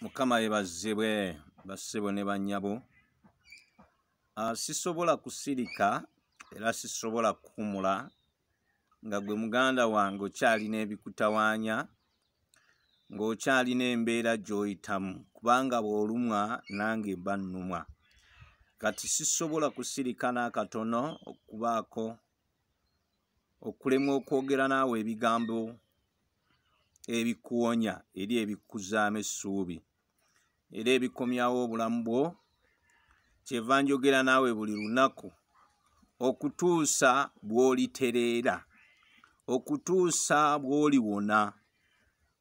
mukama yebazibwe bassebo ne bannyabo ah, sisobola kusirika era sisobola kukumula nga gwe muganda wange okyalina ebikutawaanya ng'okyalina embeera gy'oyitamu kubanga bw'olumwa nange mba nnumwa kati sisobola kusirika n'akatono okubaako okulemwa okwogera naawe ebigambo ebikuwonya eri ebikuzaamu essuubi era ebikomyawo obulamu bwo kyeva njogera naawe buli lunaku okutuusa bw'olitereera okutuusa bw'oliwona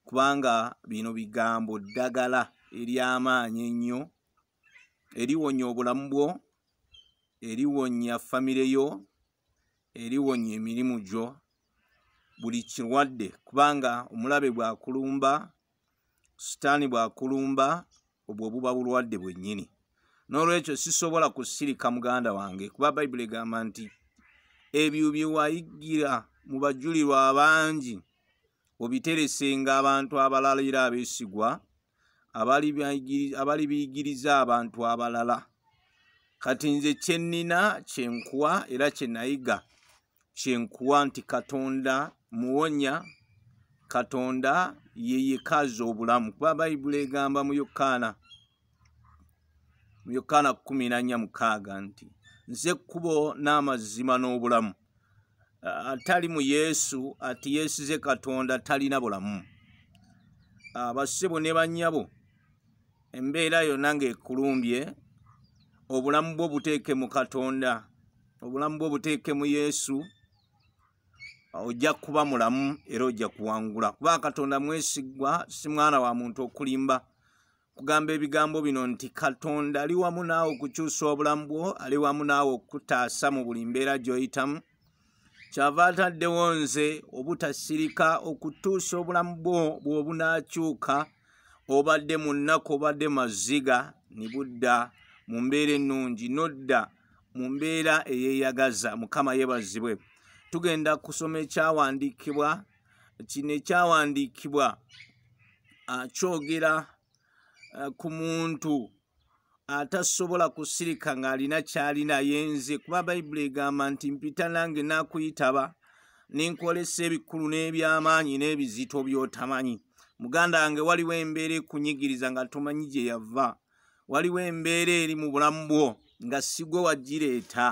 kubanga bino bigambo ddagala ery'amaanyi ennyo eriwonya obulamu bwo eriwonya famire yo eriwonya emirimu gyo buli kirwadde kubanga omulabe bwakulumba sitaani bwakulumba obwo buba bulwadde bwennyini n'olwekyo sisobola kusirika muganda wange kuba bayibuli egamba nti ebyo bye wayigira mu bajulirwa abangi obiteresenga abantu abalala era abeesigwa abali biyigiriza abantu abalala kati nze kye nnina kye nkuwa era kye nayiga kye nkuwa nti katonda muwonya katonda yeyekazi obulamu kuba bayibuli egamba mu yokaana yokaana kkumi nanya mukaaga nti nze kkubo n'amazima n'obulamu atali mu yesu ati yesu ze katonda talina bulamu abassebo ne bannyabo embeera yonna ng'ekulumbye obulamu bwo buteeke mu katonda obulamu bwo buteeke mu yesu ojja kuba mulamu era ojja kuwangula kuba katonda mwesigwa si mwana wa muntu okulimba kugamba ebigambo bino nti katonda ali wamu naawe okukyusa obulamu bwo ali wamu naawe okutaasa mu buli mbeera gy'oyitamu kyava ataddewo nze obutasirika okutuusa obulamu bwo bw'obunaakyuka obadde mu nnaku obadde maziga ne budda mu mbeera ennungi nodda mu mbeera eyeeyagaza mukama yebazibwe tugenda kusoma ekyawandiikibwa kino ekyawandiikibwa ah, kyogera uh, Eh, ku muntu atasobola kusirika ng'alina kyalinaye nze kuba bayibuli egamba nti mpita nange nakuyitaba ninkolesa ebikulu n'ebyamaanyi n'ebizito by'otamanyi muganda wange waliwo embeera ekunyigiriza nga tomanyi gye yava waliwo embeera eri mu bulamu bwo nga sigwe wagireeta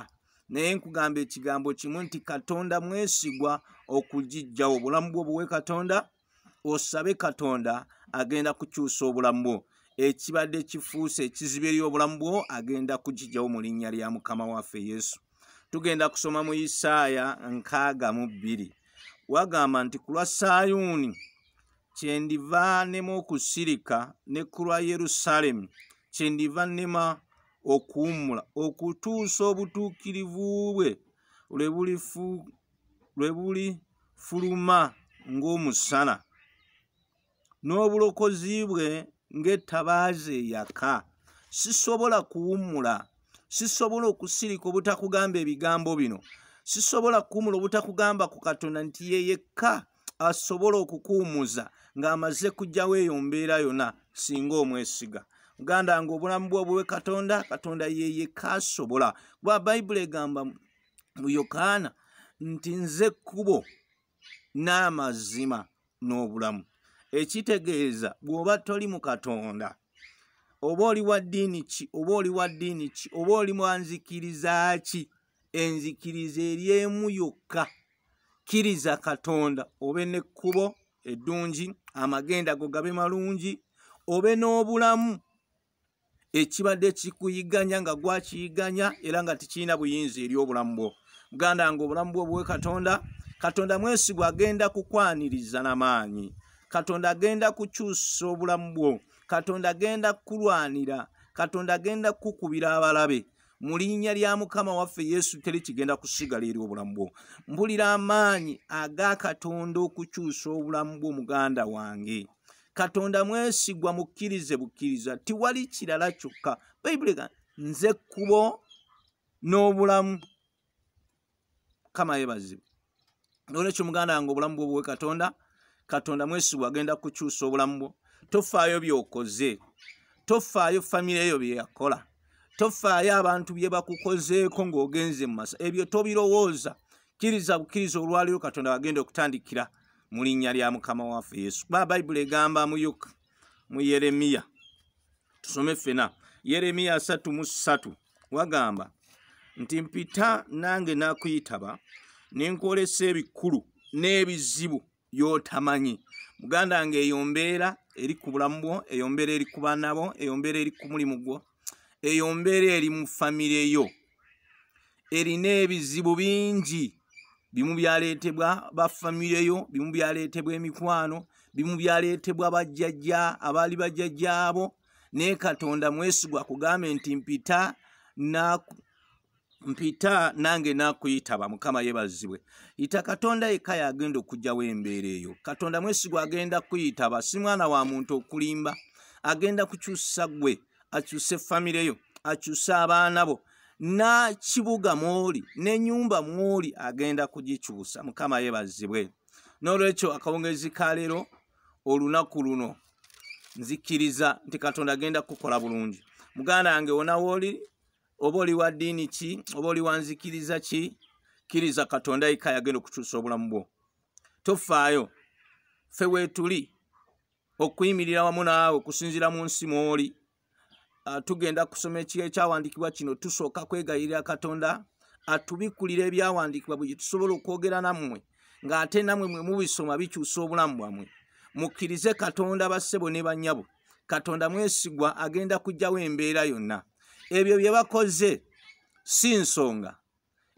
naye nkugamba ekigambo kimu nti katonda mwesigwa okugijjawo obulamu bwo buwe katonda osabe katonda agenda kukyusa obulamu bwo ekibadde kifuuse ekizibu eri obulamu bwo agenda kugijjawo mu linnya lya mukama waffe yesu tugenda kusoma mu isaaya 62 wagamba nti ku lwa sayuuni kyendiva nema okusirika ne ku lwa yerusaalemu kyendiva nema okuwummula okutuusa obutuukirivu bwe lwe bulifuluma ng'omusana n'obulokozi bwe ng'ettabaaza eyaka sisobola kuwummula sisobola okusirika obutakugamba ebigambo bino sisobola kuwummula obutakugamba ku katonda nti yeyekka asobola okukuwumuza ng'amaze kujjawo eyo mbeera yonna singa omwesiga muganda nga obulamu bwe obuwe katonda katonda yeyekka asobola kuba bayibuli egamba mu yokaana nti nze kkubo n'amazima n'obulamu ekitegeeza bw'oba toli mu katonda oba oli wa ddiini ki oba oli wa ddiini ki oba oli mwanzikiriza ki enzikiriza eri emu yokka kkiriza katonda obe n'ekkubo eddungi amagenda go gabe malungi obe n'obulamu ekibadde kikuyiganya nga gwakiyiganya era nga tikirina buyinza eri obulamu bwo muganda nga obulamu bwo obuwe katonda katonda mwesigwa agenda kukwaniriza n'amaanyi katonda agenda kukyusa obulamu bwo katonda agenda kukulwanira katonda agenda kukukubira abalabe mu linnya lya mukama waffe yesu teri kigenda kusigala eri obulamu bwo mpulira amaanyi aga katonda okukyusa obulamu bwo muganda wange katonda mwesigwa mukkirize bukkiriza tiwali kirala kyokka bayibuli ga nze kkubo n'obulamu kama yebazibu nolwekyo muganda wange obulamu bwo buwe katonda katonda mwesigwa agenda kukyusa obulamu bwo tofaayo byokoze tofaayo famire eyo byeyakola tofaayo abantu bye bakukozeeko ng'ogenze mumasa ebyo tobirowooza kiriza bukiriza olwaliro katonda wagenda okutandikira mu linnya lya mukama waffe yesu kuba bayibuli egamba mu yuka mu yeremiya tusome ffena yeremiya 33 wagamba nti mpita nange nakuyitaba ne nkwolesa ebikulu n'ebizibu yotamanyi muganda wange eyo mbeera eri ku bulamu bwo eyo mbeera eri ku baana bo eyo mbeera eri ku mulimu gwo eyo mbeera eri mu famire yo erina ebizibu bingi bimu byaleetebwa bafamire yo bimu byaleetebwa emikwano bimu byaleetebwa bajjajja abaali bajjajja abo naye katonda mwesigwa kugambe nti mpita naku mpita nange nakuyitaba mukama yebazibwe yita katonda yekka yagenda okugjawo embeera eyo katonda mwesigwa agenda kuyitaba si mwana wa muntu okulimba agenda kukyusa gwe akyuse efamire yo akyuse abaana bo nakibuga mwoli nenyumba mwoli agenda kugikyusa mukama yebazibwe nolwekyo akawungezi kaleero olunaku luno nzikiriza nti katonda agenda kukola bulungi muganda wange onawooliri oba oli wa ddiini ki oba oli wanzikiriza ki kkiriza katonda yika yagenda okukyusa obulamu bwo tofaayo ffe weetuli okuyimirira wamu naawe okusinziira mu nsi mwoli tugenda kusoma ekiga ekyawandiikibwa kino tusooka kwegayirira katonda atubikulira ebyawandiikibwa bwe gyetusobola okwogera nammwe ng'ate nammwe mwe mubisoma bikyusa obulamu bwammwe mukkirize katonda bassebo ne bannyabo katonda mwesigwa agenda kugjawo embeera yonna ebyo byebakoze si nsonga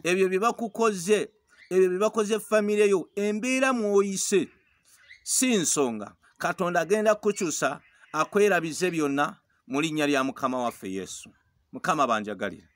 ebyo byebakukoze ebyo byebakoze famire yo embeera mwoyise si nsonga katonda agenda kukyusa akwerabize byonna mu linnya lya mukama waffe yesu mukama banjagalire